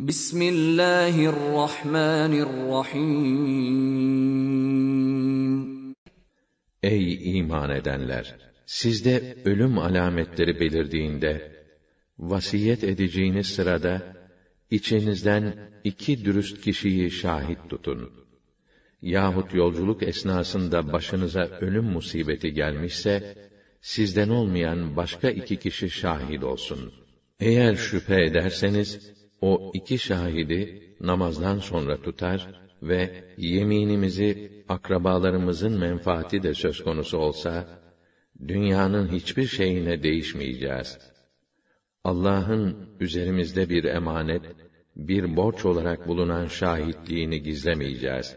Bismillahirrahmanirrahim. Ey iman edenler! Sizde ölüm alametleri belirdiğinde, vasiyet edeceğiniz sırada, içinizden iki dürüst kişiyi şahit tutun. Yahut yolculuk esnasında başınıza ölüm musibeti gelmişse, sizden olmayan başka iki kişi şahit olsun. Eğer şüphe ederseniz, o iki şahidi namazdan sonra tutar ve yeminimizi akrabalarımızın menfaati de söz konusu olsa dünyanın hiçbir şeyine değişmeyeceğiz. Allah'ın üzerimizde bir emanet, bir borç olarak bulunan şahitliğini gizlemeyeceğiz.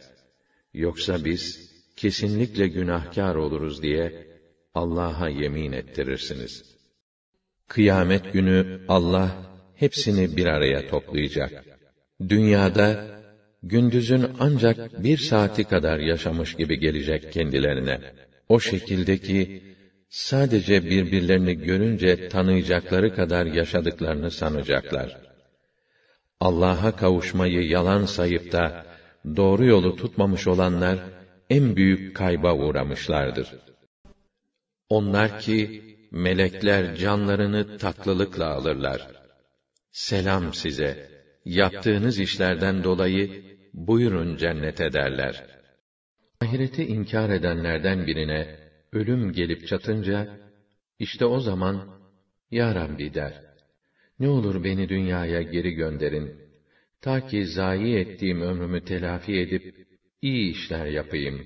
Yoksa biz kesinlikle günahkar oluruz diye Allah'a yemin ettirirsiniz. Kıyamet günü Allah hepsini bir araya toplayacak. Dünyada gündüzün ancak bir saati kadar yaşamış gibi gelecek kendilerine. O şekildeki sadece birbirlerini görünce tanıyacakları kadar yaşadıklarını sanacaklar. Allah'a kavuşmayı yalan sayıp da doğru yolu tutmamış olanlar en büyük kayba uğramışlardır. Onlar ki melekler canlarını tatlılıkla alırlar selam size, yaptığınız işlerden dolayı buyurun cennete derler. Ahireti inkar edenlerden birine ölüm gelip çatınca, işte o zaman, Ya Rabbi der, ne olur beni dünyaya geri gönderin, ta ki zayi ettiğim ömrümü telafi edip, iyi işler yapayım.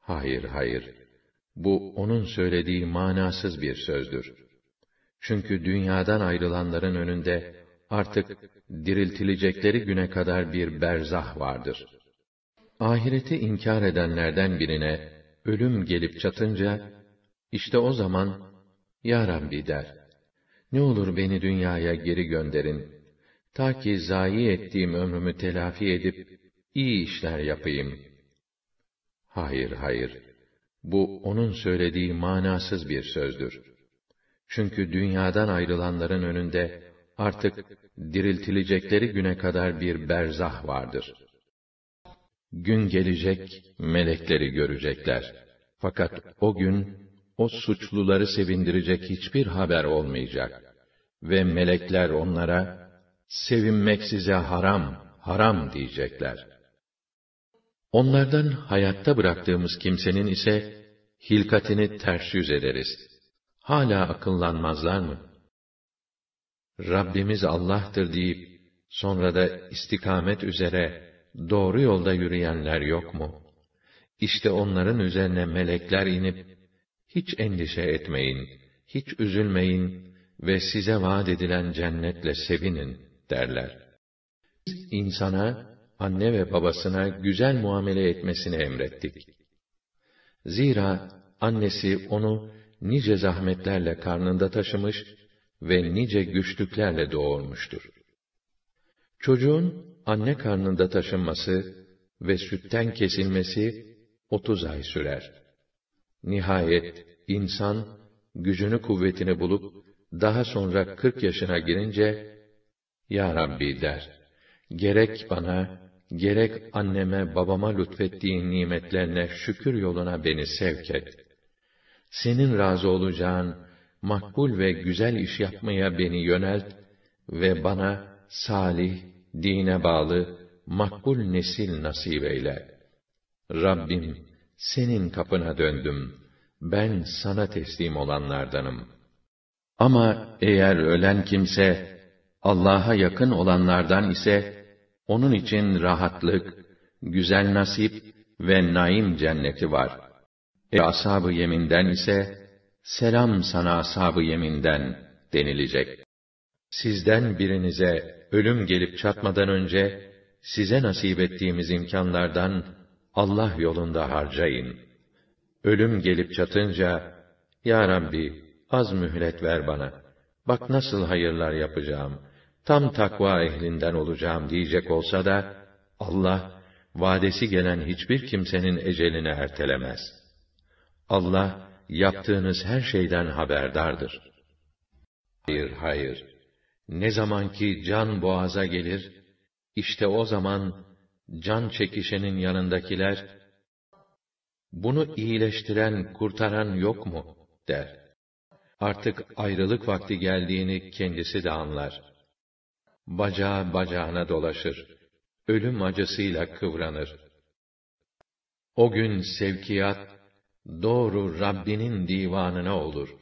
Hayır, hayır, bu onun söylediği manasız bir sözdür.'' Çünkü dünyadan ayrılanların önünde artık diriltilecekleri güne kadar bir berzah vardır. Ahireti inkar edenlerden birine ölüm gelip çatınca, işte o zaman, Ya Rabbi der, ne olur beni dünyaya geri gönderin, ta ki zayi ettiğim ömrümü telafi edip, iyi işler yapayım. Hayır, hayır, bu onun söylediği manasız bir sözdür.'' Çünkü dünyadan ayrılanların önünde artık diriltilecekleri güne kadar bir berzah vardır. Gün gelecek, melekleri görecekler. Fakat o gün, o suçluları sevindirecek hiçbir haber olmayacak. Ve melekler onlara, sevinmek size haram, haram diyecekler. Onlardan hayatta bıraktığımız kimsenin ise, hilkatini ters yüz ederiz.'' Hala akıllanmazlar mı? Rabbimiz Allah'tır deyip, sonra da istikamet üzere, doğru yolda yürüyenler yok mu? İşte onların üzerine melekler inip, hiç endişe etmeyin, hiç üzülmeyin ve size vaat edilen cennetle sevinin derler. Biz insana, anne ve babasına güzel muamele etmesini emrettik. Zira annesi onu nice zahmetlerle karnında taşımış ve nice güçlüklerle doğurmuştur. Çocuğun anne karnında taşınması ve sütten kesilmesi 30 ay sürer. Nihayet insan gücünü kuvvetini bulup daha sonra 40 yaşına girince ya Rabbi der. Gerek bana gerek anneme babama lütfettiğin nimetlerine şükür yoluna beni sevk et senin razı olacağın makbul ve güzel iş yapmaya beni yönelt ve bana salih, dine bağlı, makbul nesil nasip eyle. Rabbim, senin kapına döndüm. Ben sana teslim olanlardanım. Ama eğer ölen kimse, Allah'a yakın olanlardan ise, onun için rahatlık, güzel nasip ve naim cenneti var.'' E ashab yeminden ise, selam sana ashab yeminden denilecek. Sizden birinize ölüm gelip çatmadan önce, size nasip ettiğimiz imkanlardan Allah yolunda harcayın. Ölüm gelip çatınca, Ya Rabbi, az mühlet ver bana. Bak nasıl hayırlar yapacağım. Tam takva ehlinden olacağım diyecek olsa da, Allah, vadesi gelen hiçbir kimsenin ecelini ertelemez.'' Allah yaptığınız her şeyden haberdardır. Hayır, hayır. Ne zaman ki can boğaza gelir, işte o zaman can çekişenin yanındakiler, bunu iyileştiren, kurtaran yok mu? der. Artık ayrılık vakti geldiğini kendisi de anlar. Bacağı bacağına dolaşır. Ölüm acısıyla kıvranır. O gün sevkiyat doğru Rabbinin divanına olur.''